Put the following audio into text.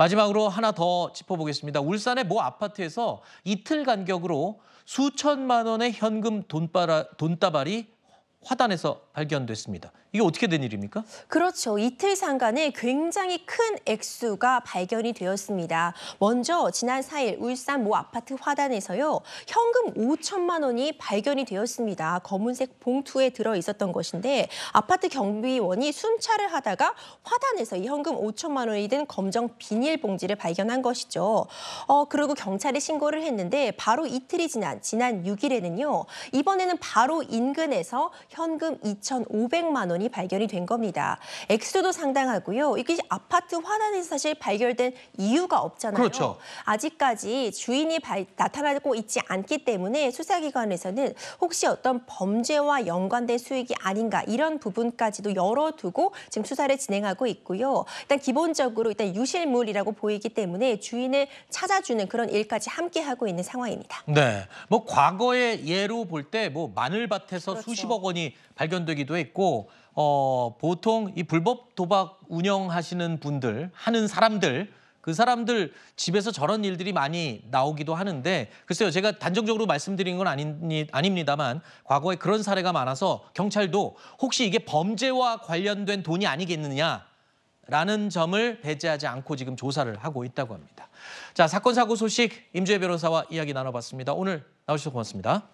마지막으로 하나 더 짚어보겠습니다. 울산의 모 아파트에서 이틀 간격으로 수천만 원의 현금 돈바라, 돈다발이 화단에서 발견됐습니다. 이게 어떻게 된 일입니까? 그렇죠. 이틀 상간에 굉장히 큰 액수가 발견이 되었습니다. 먼저 지난 4일 울산 모 아파트 화단에서요. 현금 5천만 원이 발견이 되었습니다. 검은색 봉투에 들어 있었던 것인데 아파트 경비원이 순찰을 하다가 화단에서 이 현금 5천만 원이 든 검정 비닐봉지를 발견한 것이죠. 어, 그리고 경찰에 신고를 했는데 바로 이틀이 지난 지난 6일에는요. 이번에는 바로 인근에서 현금 2,500만 원 물건이 발견이 된 겁니다. 액수도 상당하고요. 이게 아파트 화단에서 사실 발견된 이유가 없잖아요. 그렇죠. 아직까지 주인이 발, 나타나고 있지 않기 때문에 수사기관에서는 혹시 어떤 범죄와 연관된 수익이 아닌가 이런 부분까지도 열어두고 지금 수사를 진행하고 있고요. 일단 기본적으로 일단 유실물이라고 보이기 때문에 주인을 찾아주는 그런 일까지 함께 하고 있는 상황입니다. 네, 뭐 과거의 예로 볼 때 뭐 마늘밭에서 그렇죠. 수십억 원이 발견되기도 했고 어, 보통 이 불법 도박 운영하시는 분들, 하는 사람들, 그 사람들 집에서 저런 일들이 많이 나오기도 하는데 글쎄요 제가 단정적으로 말씀드린 건 아니, 아닙니다만 과거에 그런 사례가 많아서 경찰도 혹시 이게 범죄와 관련된 돈이 아니겠느냐 라는 점을 배제하지 않고 지금 조사를 하고 있다고 합니다. 자 사건 사고 소식 임주혜 변호사와 이야기 나눠봤습니다. 오늘 나오셔서 고맙습니다.